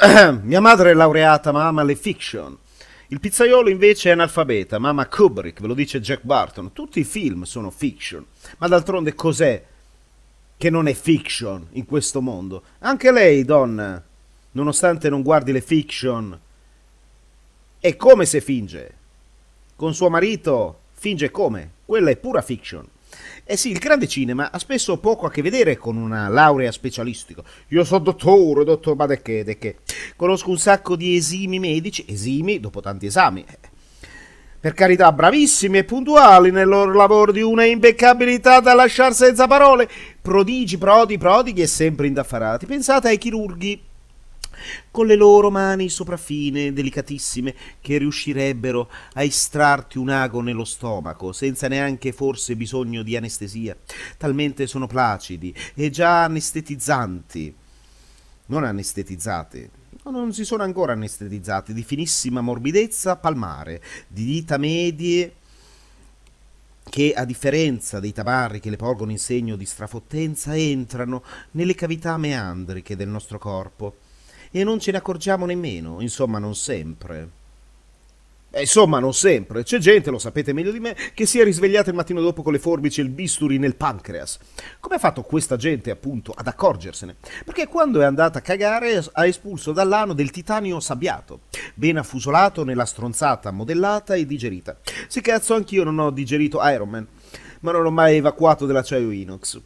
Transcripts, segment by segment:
Mia madre è laureata ma ama le fiction. Il pizzaiolo invece è analfabeta ma ama Kubrick, ve lo dice Jack Barton. Tutti i film sono fiction, ma d'altronde cos'è che non è fiction in questo mondo? Anche lei, donna, nonostante non guardi le fiction, è come se finge. Con suo marito finge come? Quella è pura fiction. Eh sì, il grande cinema ha spesso poco a che vedere con una laurea specialistica. Io sono dottore, dottor, ma de che, de che. Conosco un sacco di esimi medici, esimi dopo tanti esami. Eh. Per carità, bravissimi e puntuali nel loro lavoro di una impeccabilità da lasciar senza parole. Prodigi, prodi, prodighi e sempre indaffarati. Pensate ai chirurghi con le loro mani sopraffine, delicatissime, che riuscirebbero a estrarti un ago nello stomaco, senza neanche forse bisogno di anestesia, talmente sono placidi e già anestetizzanti. Non anestetizzate, non si sono ancora anestetizzate, di finissima morbidezza palmare, di dita medie che a differenza dei tabarri che le porgono in segno di strafottenza entrano nelle cavità meandriche del nostro corpo e non ce ne accorgiamo nemmeno, insomma non sempre. Eh, insomma, non sempre. C'è gente, lo sapete meglio di me, che si è risvegliata il mattino dopo con le forbici e il bisturi nel pancreas. Come ha fatto questa gente, appunto, ad accorgersene? Perché quando è andata a cagare ha espulso dall'ano del titanio sabbiato, ben affusolato nella stronzata modellata e digerita. Si cazzo, anch'io non ho digerito Iron Man, ma non ho mai evacuato dell'acciaio inox.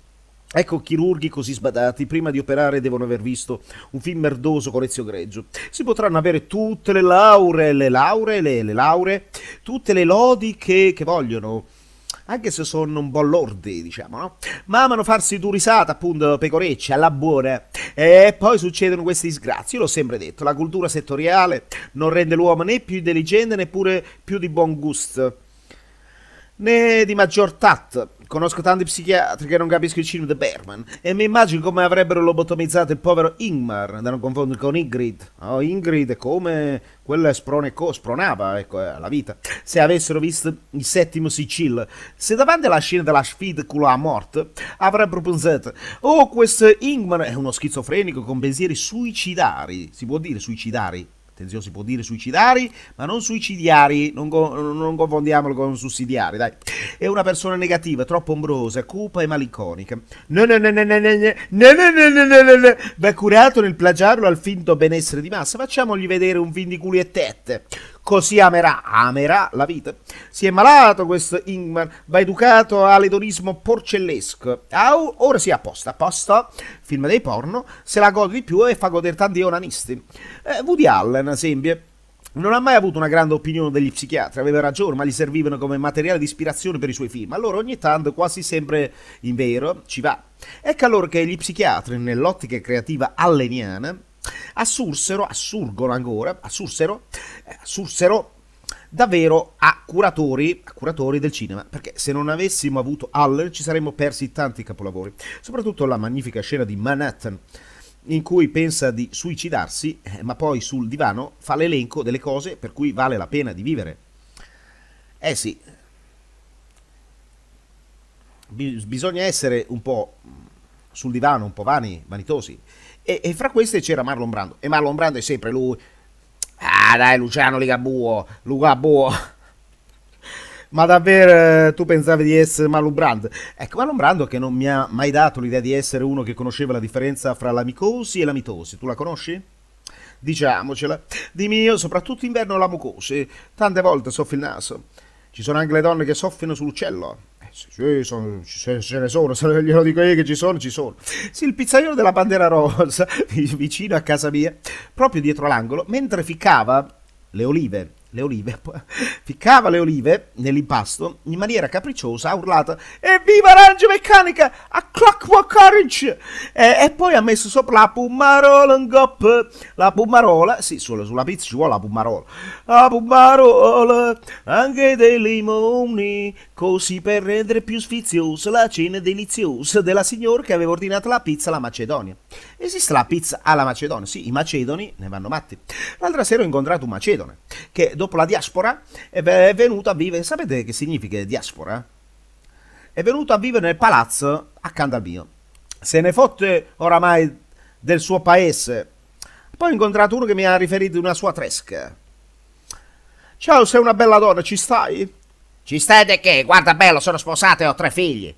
Ecco chirurghi così sbadati, prima di operare devono aver visto un film merdoso con Ezio Greggio. Si potranno avere tutte le lauree, le lauree, le, le lauree, tutte le lodi che, che vogliono anche se sono un po' lordi, diciamo, no? Ma amano farsi due appunto, pecorecce, alla buona. E poi succedono questi disgrazi. Io l'ho sempre detto, la cultura settoriale non rende l'uomo né più intelligente, neppure più di buon gusto né di maggior tat. Conosco tanti psichiatri che non capiscono il cinema di Berman e mi immagino come avrebbero lobotomizzato il povero Ingmar, da non confondere con Ingrid. Oh, Ingrid è come quella sprone co- spronava ecco, eh, alla vita. Se avessero visto il settimo Sicil, se davanti alla scena della sfida con la morte avrebbero pensato, oh questo Ingmar è uno schizofrenico con pensieri suicidari, si può dire suicidari, attenzione si può dire suicidari, ma non suicidiari, non, co non confondiamolo con sussidiari, dai. È una persona negativa, troppo ombrosa, cupa e malinconica. No, no, no, no, no, no, no, no, no, no, no, Va curato nel plagiarlo al finto benessere di massa, facciamogli vedere un film di culi e tette così amerà, amerà la vita. Si è malato questo Ingmar, va educato all'edonismo porcellesco. Au, ora si è a posto, film dei porno, se la gode di più e fa godere tanti onanisti. Eh, Woody Allen, esempio. Non ha mai avuto una grande opinione degli psichiatri, aveva ragione, ma gli servivano come materiale di ispirazione per i suoi film. Allora ogni tanto, quasi sempre in vero, ci va. Ecco allora che gli psichiatri, nell'ottica creativa alleniana, assursero, assurgono ancora, assursero, eh, assursero davvero a curatori, a curatori, del cinema, perché se non avessimo avuto Haller ci saremmo persi tanti capolavori, soprattutto la magnifica scena di Manhattan, in cui pensa di suicidarsi, eh, ma poi sul divano fa l'elenco delle cose per cui vale la pena di vivere. Eh sì, bisogna essere un po' sul divano, un po' vani, vanitosi. E, e, fra queste c'era Marlon Brando. E Marlon Brando è sempre lui. Ah dai Luciano Ligabuo, Lugabuo. Ma davvero eh, tu pensavi di essere Marlon Brando? Ecco, Marlon Brando che non mi ha mai dato l'idea di essere uno che conosceva la differenza fra la micosi e la mitosi. Tu la conosci? Diciamocela. Dimmi io, soprattutto inverno, la mucosi. Tante volte soffio il naso. Ci sono anche le donne che soffiano sull'uccello. Sì, sono, ce, ce, ne sono, se glielo dico io che ci sono, ci sono. Sì, il pizzaiolo della Bandera Rosa, vicino a casa mia, proprio dietro l'angolo, mentre ficcava le olive le olive, ficcava le olive nell'impasto in maniera capricciosa, ha urlato Evviva l'arancia meccanica! A Clockwork Orange! E, e, poi ha messo sopra la pumarola in coppa, la pumarola, sì, sulla, sulla pizza ci vuole la pumarola, la pumarola, anche dei limoni, così per rendere più sfiziosa la cena deliziosa della signora che aveva ordinato la pizza alla Macedonia. Esiste la pizza alla Macedonia? Sì, i macedoni ne vanno matti. L'altra sera ho incontrato un macedone che dopo la diaspora è venuto a vivere. Sapete che significa diaspora? È venuto a vivere nel palazzo accanto al mio. Se ne fotte oramai del suo paese. Poi ho incontrato uno che mi ha riferito una sua tresca. Ciao, sei una bella donna, ci stai? Ci stai di che? Guarda bello, sono sposato e ho tre figli.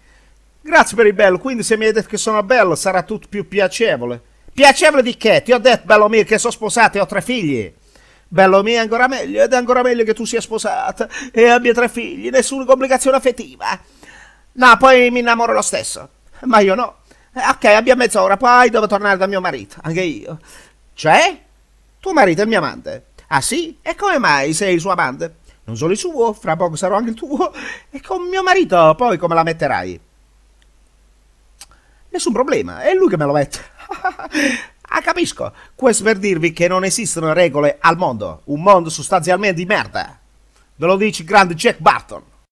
Grazie per il bello, quindi se mi hai detto che sono bello sarà tutto più piacevole. Piacevole di che? Ti ho detto, bello mio, che sono sposato e ho tre figli. Bello mio è ancora meglio, ed è ancora meglio che tu sia sposata e abbia tre figli, nessuna complicazione affettiva. No, poi mi innamoro lo stesso. Ma io no. Ok, abbiamo mezz'ora, poi devo tornare da mio marito, anche io. Cioè? Tuo marito è mio amante. Ah sì? E come mai sei il suo amante? Non solo il suo, fra poco sarò anche il tuo. E con mio marito poi come la metterai? Nessun problema, è lui che me lo mette. ah, capisco. Questo per dirvi che non esistono regole al mondo. Un mondo sostanzialmente di merda. Ve lo dice grande Jack Barton.